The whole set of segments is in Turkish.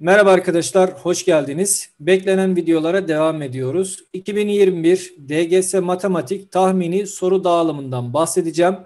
Merhaba arkadaşlar, hoş geldiniz. Beklenen videolara devam ediyoruz. 2021 DGS Matematik tahmini soru dağılımından bahsedeceğim.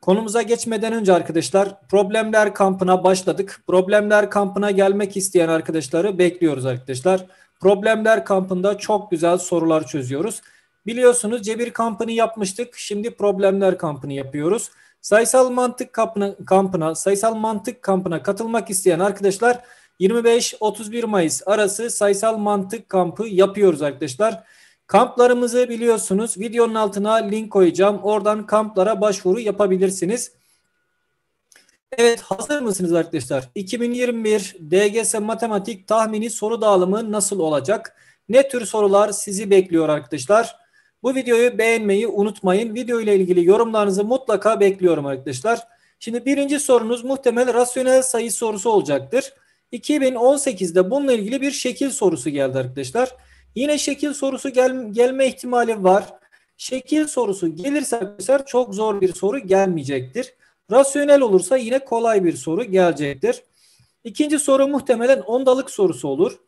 Konumuza geçmeden önce arkadaşlar problemler kampına başladık. Problemler kampına gelmek isteyen arkadaşları bekliyoruz arkadaşlar. Problemler kampında çok güzel sorular çözüyoruz. Biliyorsunuz cebir kampını yapmıştık. Şimdi problemler kampını yapıyoruz. Sayısal mantık kampına, kampına sayısal mantık kampına katılmak isteyen arkadaşlar 25-31 Mayıs arası sayısal mantık kampı yapıyoruz arkadaşlar. Kamplarımızı biliyorsunuz. Videonun altına link koyacağım. Oradan kamplara başvuru yapabilirsiniz. Evet hazır mısınız arkadaşlar? 2021 DGS matematik tahmini soru dağılımı nasıl olacak? Ne tür sorular sizi bekliyor arkadaşlar? Bu videoyu beğenmeyi unutmayın. Video ile ilgili yorumlarınızı mutlaka bekliyorum arkadaşlar. Şimdi birinci sorunuz muhtemel rasyonel sayı sorusu olacaktır. 2018'de bununla ilgili bir şekil sorusu geldi arkadaşlar. Yine şekil sorusu gel, gelme ihtimali var. Şekil sorusu gelirse arkadaşlar çok zor bir soru gelmeyecektir. Rasyonel olursa yine kolay bir soru gelecektir. İkinci soru muhtemelen ondalık sorusu olur.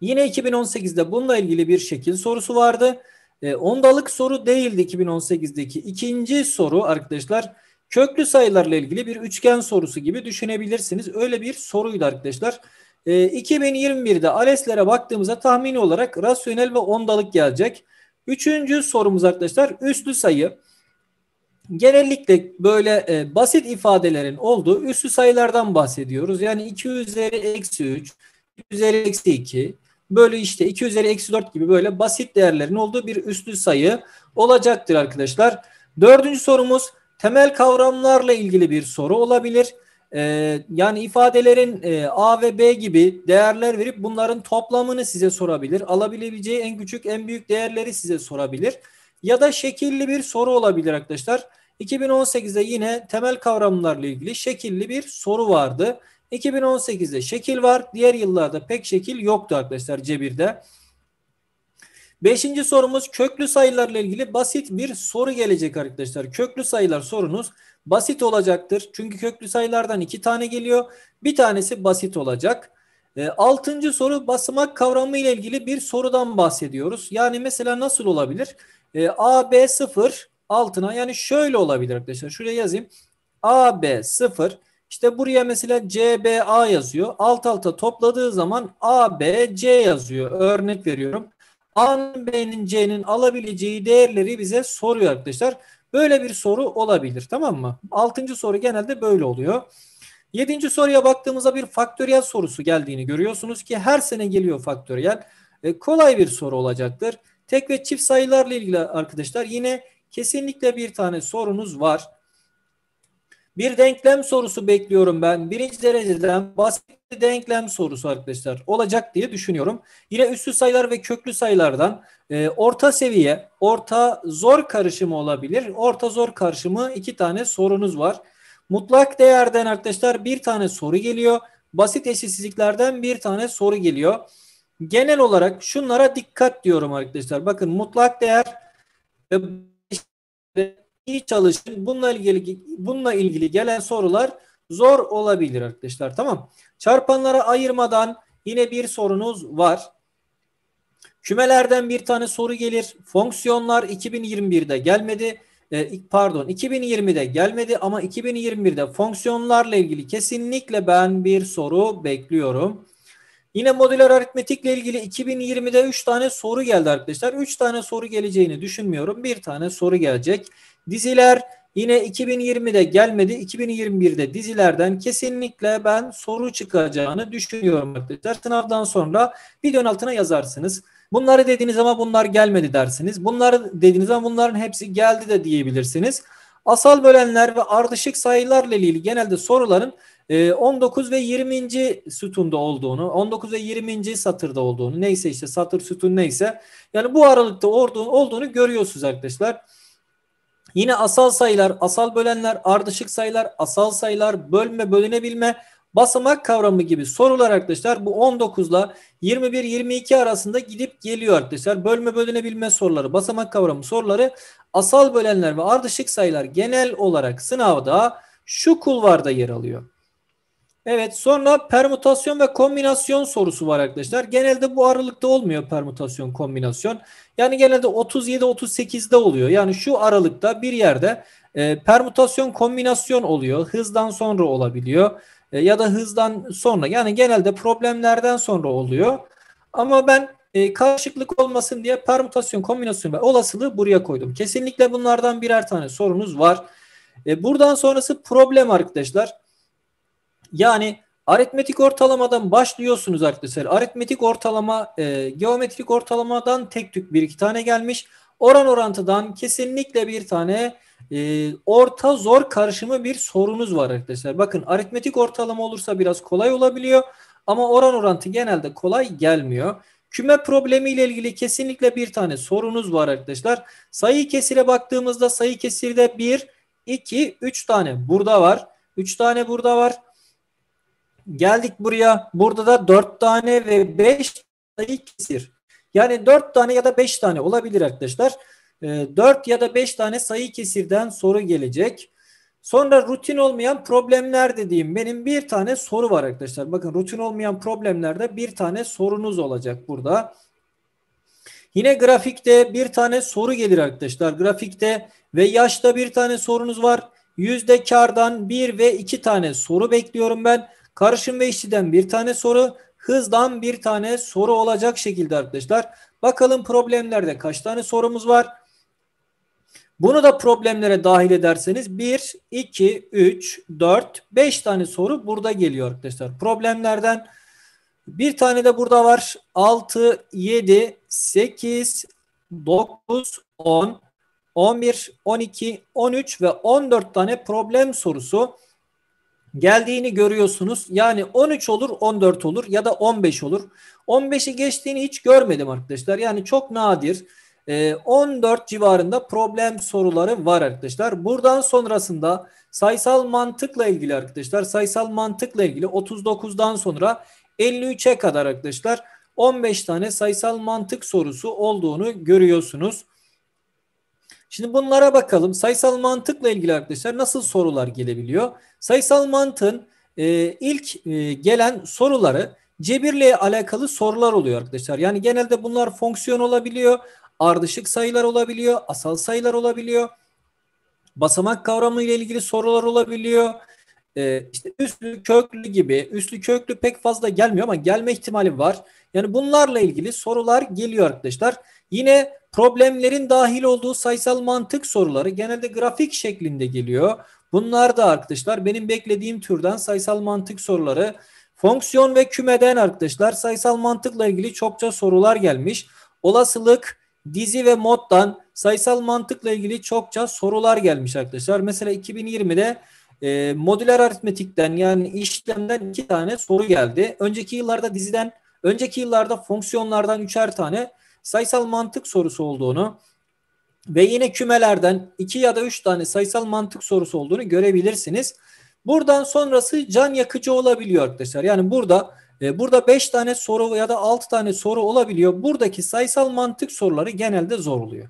Yine 2018'de bununla ilgili bir şekil sorusu vardı. E, ondalık soru değildi 2018'deki. ikinci soru arkadaşlar Köklü sayılarla ilgili bir üçgen sorusu gibi düşünebilirsiniz. Öyle bir soruydu arkadaşlar. E, ee, 2021'de ALES'lere baktığımızda tahmini olarak rasyonel ve ondalık gelecek. Üçüncü sorumuz arkadaşlar üslü sayı. Genellikle böyle e, basit ifadelerin olduğu üslü sayılardan bahsediyoruz. Yani 2 üzeri eksi 3, 2 üzeri eksi 2, böyle işte 2 üzeri eksi 4 gibi böyle basit değerlerin olduğu bir üslü sayı olacaktır arkadaşlar. Dördüncü sorumuz temel kavramlarla ilgili bir soru olabilir. Ee, yani ifadelerin e, A ve B gibi değerler verip bunların toplamını size sorabilir. Alabileceği en küçük en büyük değerleri size sorabilir. Ya da şekilli bir soru olabilir arkadaşlar. 2018'de yine temel kavramlarla ilgili şekilli bir soru vardı. 2018'de şekil var. Diğer yıllarda pek şekil yoktu arkadaşlar cebirde. Beşinci sorumuz köklü sayılarla ilgili basit bir soru gelecek arkadaşlar. Köklü sayılar sorunuz basit olacaktır. Çünkü köklü sayılardan iki tane geliyor. Bir tanesi basit olacak. E, altıncı soru basmak kavramı ile ilgili bir sorudan bahsediyoruz. Yani mesela nasıl olabilir? E, AB 0 altına yani şöyle olabilir arkadaşlar. Şuraya yazayım. AB 0 işte buraya mesela CBA yazıyor. Alt alta topladığı zaman ABC yazıyor. Örnek veriyorum. A'nın B'nin C'nin alabileceği değerleri bize soruyor arkadaşlar. Böyle bir soru olabilir tamam mı? Altıncı soru genelde böyle oluyor. Yedinci soruya baktığımızda bir faktöriyel sorusu geldiğini görüyorsunuz ki her sene geliyor faktöriyel. E, kolay bir soru olacaktır. Tek ve çift sayılarla ilgili arkadaşlar yine kesinlikle bir tane sorunuz var. Bir denklem sorusu bekliyorum ben. Birinci dereceden basit bir denklem sorusu arkadaşlar olacak diye düşünüyorum. Yine üslü sayılar ve köklü sayılardan e, orta seviye, orta zor karışımı olabilir. Orta zor karışımı iki tane sorunuz var. Mutlak değerden arkadaşlar bir tane soru geliyor. Basit eşitsizliklerden bir tane soru geliyor. Genel olarak şunlara dikkat diyorum arkadaşlar. Bakın mutlak değer ve iyi çalışın. Bununla ilgili bununla ilgili gelen sorular zor olabilir arkadaşlar. Tamam. Çarpanlara ayırmadan yine bir sorunuz var. Kümelerden bir tane soru gelir. Fonksiyonlar 2021'de gelmedi. Ee, pardon 2020'de gelmedi ama 2021'de fonksiyonlarla ilgili kesinlikle ben bir soru bekliyorum. Yine modüler aritmetikle ilgili 2020'de 3 tane soru geldi arkadaşlar. 3 tane soru geleceğini düşünmüyorum. 1 tane soru gelecek. Diziler yine 2020'de gelmedi. 2021'de dizilerden kesinlikle ben soru çıkacağını düşünüyorum arkadaşlar. Sınavdan sonra videonun altına yazarsınız. Bunları dediniz ama bunlar gelmedi dersiniz. Bunları dediniz ama bunların hepsi geldi de diyebilirsiniz. Asal bölenler ve ardışık sayılarla ilgili genelde soruların 19 e, ve 20. sütunda olduğunu, 19 ve 20. satırda olduğunu, neyse işte satır sütun neyse yani bu aralıkta olduğunu, olduğunu görüyorsunuz arkadaşlar. Yine asal sayılar, asal bölenler, ardışık sayılar, asal sayılar, bölme, bölünebilme, basamak kavramı gibi sorular arkadaşlar bu 19 ile 21-22 arasında gidip geliyor arkadaşlar. Bölme bölünebilme soruları, basamak kavramı soruları asal bölenler ve ardışık sayılar genel olarak sınavda şu kulvarda yer alıyor. Evet sonra permütasyon ve kombinasyon sorusu var arkadaşlar. Genelde bu aralıkta olmuyor permütasyon kombinasyon. Yani genelde 37-38'de oluyor. Yani şu aralıkta bir yerde e, permütasyon kombinasyon oluyor. Hızdan sonra olabiliyor e, ya da hızdan sonra yani genelde problemlerden sonra oluyor. Ama ben e, karışıklık olmasın diye permütasyon kombinasyon ve olasılığı buraya koydum. Kesinlikle bunlardan birer tane sorunuz var. E, buradan sonrası problem arkadaşlar. Yani aritmetik ortalamadan başlıyorsunuz arkadaşlar. Aritmetik ortalama, e, geometrik ortalamadan tek tük bir iki tane gelmiş. Oran orantıdan kesinlikle bir tane e, orta zor karışımı bir sorunuz var arkadaşlar. Bakın aritmetik ortalama olursa biraz kolay olabiliyor ama oran orantı genelde kolay gelmiyor. Küme problemi ile ilgili kesinlikle bir tane sorunuz var arkadaşlar. Sayı kesire baktığımızda sayı kesirde 1, 2, 3 tane burada var. 3 tane burada var. Geldik buraya. Burada da 4 tane ve 5 tane kesir. Yani 4 tane ya da 5 tane olabilir arkadaşlar. 4 ee, ya da 5 tane sayı kesirden soru gelecek. Sonra rutin olmayan problemler dediğim benim bir tane soru var arkadaşlar. Bakın rutin olmayan problemlerde bir tane sorunuz olacak burada. Yine grafikte bir tane soru gelir arkadaşlar. Grafikte ve yaşta bir tane sorunuz var. Yüzde kardan bir ve iki tane soru bekliyorum ben. Karışım ve işçiden bir tane soru, hızdan bir tane soru olacak şekilde arkadaşlar. Bakalım problemlerde kaç tane sorumuz var? Bunu da problemlere dahil ederseniz 1, 2, 3, 4, 5 tane soru burada geliyor arkadaşlar. Problemlerden bir tane de burada var. 6, 7, 8, 9, 10, 11, 12, 13 ve 14 tane problem sorusu geldiğini görüyorsunuz. Yani 13 olur 14 olur ya da 15 olur. 15'i geçtiğini hiç görmedim arkadaşlar. Yani çok nadir. 14 e, civarında problem soruları var arkadaşlar. Buradan sonrasında sayısal mantıkla ilgili arkadaşlar sayısal mantıkla ilgili 39'dan sonra 53'e kadar arkadaşlar 15 tane sayısal mantık sorusu olduğunu görüyorsunuz. Şimdi bunlara bakalım. Sayısal mantıkla ilgili arkadaşlar nasıl sorular gelebiliyor? Sayısal mantığın e, ilk e, gelen soruları cebirle alakalı sorular oluyor arkadaşlar. Yani genelde bunlar fonksiyon olabiliyor, ardışık sayılar olabiliyor, asal sayılar olabiliyor, basamak kavramı ile ilgili sorular olabiliyor. E, işte üslü köklü gibi, üstlü köklü pek fazla gelmiyor ama gelme ihtimali var. Yani bunlarla ilgili sorular geliyor arkadaşlar. Yine Problemlerin dahil olduğu sayısal mantık soruları genelde grafik şeklinde geliyor. Bunlar da arkadaşlar benim beklediğim türden sayısal mantık soruları. Fonksiyon ve kümeden arkadaşlar sayısal mantıkla ilgili çokça sorular gelmiş. Olasılık, dizi ve moddan sayısal mantıkla ilgili çokça sorular gelmiş arkadaşlar. Mesela 2020'de e, modüler aritmetikten yani işlemden iki tane soru geldi. Önceki yıllarda diziden, önceki yıllarda fonksiyonlardan üçer tane sayısal mantık sorusu olduğunu ve yine kümelerden 2 ya da 3 tane sayısal mantık sorusu olduğunu görebilirsiniz. Buradan sonrası can yakıcı olabiliyor arkadaşlar. Yani burada e, burada 5 tane soru ya da 6 tane soru olabiliyor. Buradaki sayısal mantık soruları genelde zor oluyor.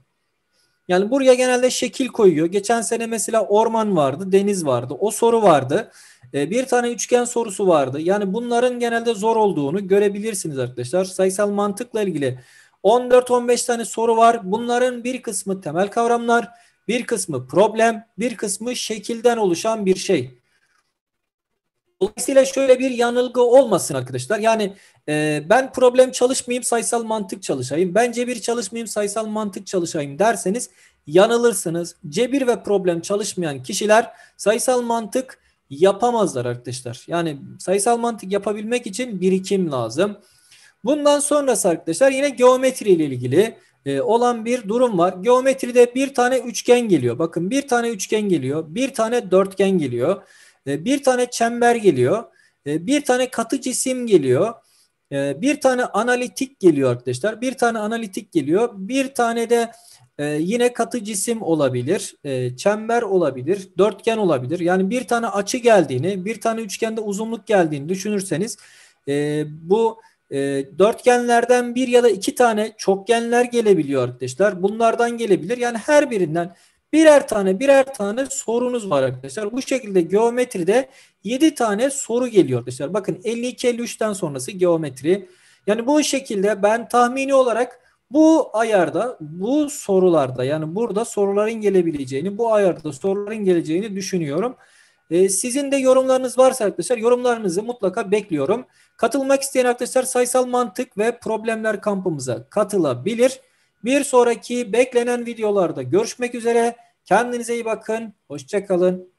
Yani buraya genelde şekil koyuyor. Geçen sene mesela orman vardı, deniz vardı. O soru vardı. E, bir tane üçgen sorusu vardı. Yani bunların genelde zor olduğunu görebilirsiniz arkadaşlar. Sayısal mantıkla ilgili 14-15 tane soru var. Bunların bir kısmı temel kavramlar, bir kısmı problem, bir kısmı şekilden oluşan bir şey. Dolayısıyla şöyle bir yanılgı olmasın arkadaşlar. Yani e, ben problem çalışmayayım sayısal mantık çalışayım. Ben cebir çalışmayayım sayısal mantık çalışayım derseniz yanılırsınız. Cebir ve problem çalışmayan kişiler sayısal mantık yapamazlar arkadaşlar. Yani sayısal mantık yapabilmek için birikim lazım. Bundan sonrası arkadaşlar yine geometri ile ilgili e, olan bir durum var. Geometride bir tane üçgen geliyor. Bakın bir tane üçgen geliyor. Bir tane dörtgen geliyor. E, bir tane çember geliyor. E, bir tane katı cisim geliyor. Bir tane analitik geliyor arkadaşlar. Bir tane analitik geliyor. Bir tane de yine katı cisim olabilir. Çember olabilir. Dörtgen olabilir. Yani bir tane açı geldiğini, bir tane üçgende uzunluk geldiğini düşünürseniz bu bu e, dörtgenlerden bir ya da iki tane çokgenler gelebiliyor arkadaşlar. Bunlardan gelebilir. Yani her birinden birer tane birer tane sorunuz var arkadaşlar. Bu şekilde geometride 7 tane soru geliyor arkadaşlar. Bakın 52-53'ten sonrası geometri. Yani bu şekilde ben tahmini olarak bu ayarda bu sorularda yani burada soruların gelebileceğini bu ayarda soruların geleceğini düşünüyorum. Ee, sizin de yorumlarınız varsa arkadaşlar yorumlarınızı mutlaka bekliyorum. Katılmak isteyen arkadaşlar sayısal mantık ve problemler kampımıza katılabilir. Bir sonraki beklenen videolarda görüşmek üzere. Kendinize iyi bakın. Hoşçakalın.